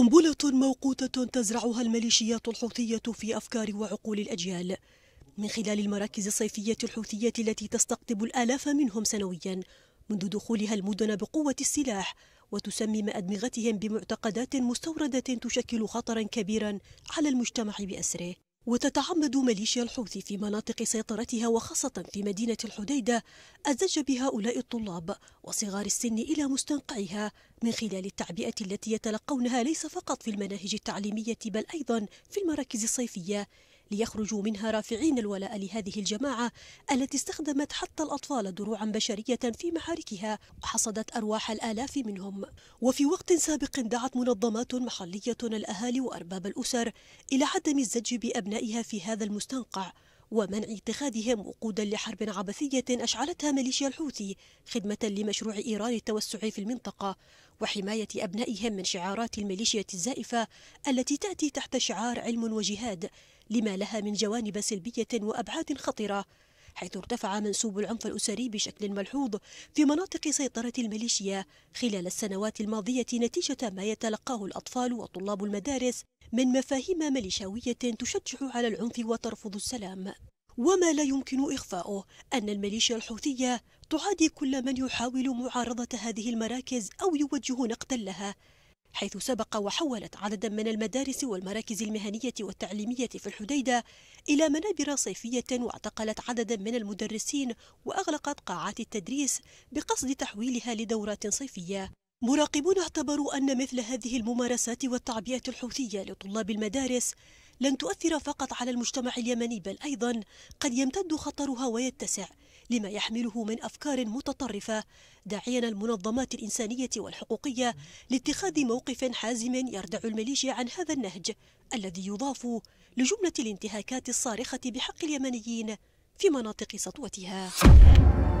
قنبلة موقوتة تزرعها الميليشيات الحوثية في أفكار وعقول الأجيال من خلال المراكز الصيفية الحوثية التي تستقطب الآلاف منهم سنويا منذ دخولها المدن بقوة السلاح وتسمم أدمغتهم بمعتقدات مستوردة تشكل خطرا كبيرا على المجتمع بأسره وتتعمد ميليشيا الحوثي في مناطق سيطرتها وخاصة في مدينة الحديدة الزج بهؤلاء الطلاب وصغار السن إلى مستنقعها من خلال التعبئة التي يتلقونها ليس فقط في المناهج التعليمية بل أيضا في المراكز الصيفية ليخرجوا منها رافعين الولاء لهذه الجماعة التي استخدمت حتى الأطفال دروعا بشرية في محاركها وحصدت أرواح الآلاف منهم وفي وقت سابق دعت منظمات محلية الأهالي وأرباب الأسر إلى عدم الزج بأبنائها في هذا المستنقع ومنع اتخاذهم وقودا لحرب عبثية أشعلتها ميليشيا الحوثي خدمة لمشروع إيران التوسع في المنطقة وحماية أبنائهم من شعارات الميليشيا الزائفة التي تأتي تحت شعار علم وجهاد لما لها من جوانب سلبية وأبعاد خطرة حيث ارتفع منسوب العنف الأسري بشكل ملحوظ في مناطق سيطرة الميليشيا خلال السنوات الماضية نتيجة ما يتلقاه الأطفال وطلاب المدارس من مفاهيم ميليشاوية تشجع على العنف وترفض السلام وما لا يمكن إخفاؤه أن الميليشيا الحوثية تعادي كل من يحاول معارضة هذه المراكز أو يوجه نقدا لها حيث سبق وحولت عددا من المدارس والمراكز المهنية والتعليمية في الحديدة إلى منابر صيفية واعتقلت عددا من المدرسين وأغلقت قاعات التدريس بقصد تحويلها لدورات صيفية مراقبون اعتبروا أن مثل هذه الممارسات والتعبئة الحوثية لطلاب المدارس لن تؤثر فقط على المجتمع اليمني بل أيضا قد يمتد خطرها ويتسع لما يحمله من أفكار متطرفة داعيا المنظمات الإنسانية والحقوقية لاتخاذ موقف حازم يردع الميليشيا عن هذا النهج الذي يضاف لجملة الانتهاكات الصارخة بحق اليمنيين في مناطق سطوتها